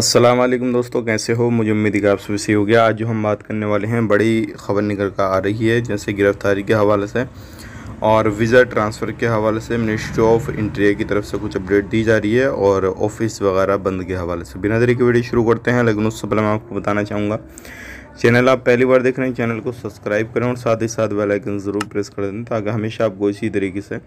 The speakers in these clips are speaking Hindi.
अस्सलाम वालेकुम दोस्तों कैसे हो मुझे उम्मीद है कि आप सभी सही हो गया आज जो हम बात करने वाले हैं बड़ी खबर निकल कर आ रही है जैसे गिरफ्तारी के हवाले से और वीज़ा ट्रांसफ़र के हवाले से मिनिस्ट्री ऑफ इंटीरियर की तरफ से कुछ अपडेट दी जा रही है और ऑफिस वगैरह बंद के हवाले से बिना तरीके वीडियो शुरू करते हैं लेकिन उससे पहले मैं आपको बताना चाहूँगा चैनल आप पहली बार देख रहे हैं चैनल को सब्सक्राइब करें और साथ ही साथ बेलाइकन ज़रूर प्रेस कर दें ताकि हमेशा आपको इसी तरीके से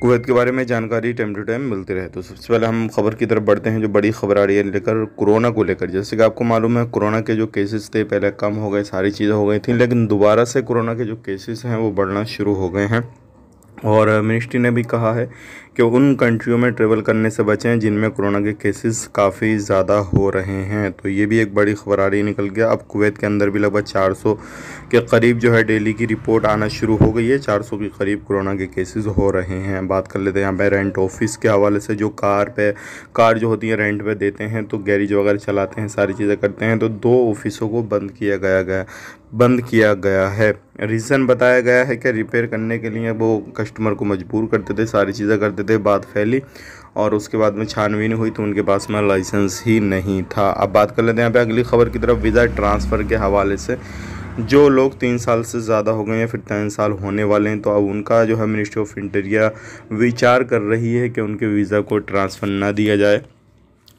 कुवैत के बारे में जानकारी टाइम टू टाइम मिलती रहे तो सबसे पहले हम खबर की तरफ बढ़ते हैं जो बड़ी खबर आ रही है लेकर कोरोना को लेकर जैसे कि आपको मालूम है कोरोना के जो केसेस थे पहले कम हो गए सारी चीज़ें हो गई थी लेकिन दोबारा से कोरोना के जो केसेस हैं वो बढ़ना शुरू हो गए हैं और मिनिस्ट्री ने भी कहा है कि उन कंट्रियों में ट्रेवल करने से बचें जिनमें कोरोना के केसेस काफ़ी ज़्यादा हो रहे हैं तो ये भी एक बड़ी खबर आ रही निकल गया अब कुवैत के अंदर भी लगभग 400 के करीब जो है डेली की रिपोर्ट आना शुरू हो गई है 400 के करीब कोरोना के केसेस हो रहे हैं बात कर लेते हैं यहाँ पे रेंट ऑफिस के हवाले से जो कार पे कार जो होती है रेंट पर देते हैं तो गैरेज वगैरह चलाते हैं सारी चीज़ें करते हैं तो दो ऑफिसों को बंद किया गया गया बंद किया गया है रीज़न बताया गया है कि रिपेयर करने के लिए वो कस्टमर को मजबूर करते थे सारी चीज़ें करते थे देर बाद फैली और उसके बाद में छानबीन हुई तो उनके पास में लाइसेंस ही नहीं था अब बात कर लेते हैं यहाँ पे अगली खबर की तरफ वीज़ा ट्रांसफ़र के हवाले से जो लोग तीन साल से ज़्यादा हो गए या फिर तीन साल होने वाले हैं तो अब उनका जो है मिनिस्ट्री ऑफ इंटीरियर विचार कर रही है कि उनके वीज़ा को ट्रांसफ़र ना दिया जाए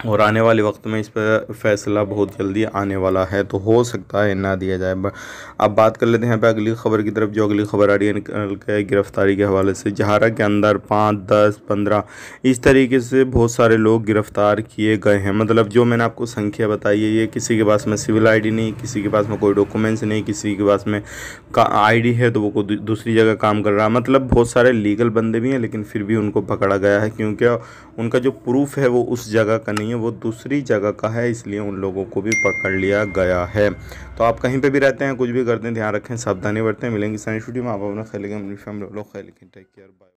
और आने वाले वक्त में इस पर फैसला बहुत जल्दी आने वाला है तो हो सकता है ना दिया जाए अब बात कर लेते हैं यहाँ पे अगली खबर की तरफ जो अगली खबर आ रही है गिरफ्तारी के हवाले से जहारा के अंदर पाँच दस पंद्रह इस तरीके से बहुत सारे लोग गिरफ़्तार किए गए हैं मतलब जो मैंने आपको संख्या बताई है ये किसी के पास में सिविल आई नहीं किसी के पास में कोई डॉक्यूमेंट्स नहीं किसी के पास में का आई है तो वो दूसरी जगह काम कर रहा है मतलब बहुत सारे लीगल बंदे भी हैं लेकिन फिर भी उनको पकड़ा गया है क्योंकि उनका जो प्रूफ है वो उस जगह का नहीं नहीं है वो दूसरी जगह का है इसलिए उन लोगों को भी पकड़ लिया गया है तो आप कहीं पर भी रहते हैं कुछ भी करते हैं ध्यान रखें सावधानी बरतें मिलेंगे साइंस में आप अपना खेलेंगे खेलेंगे टेक केयर बाय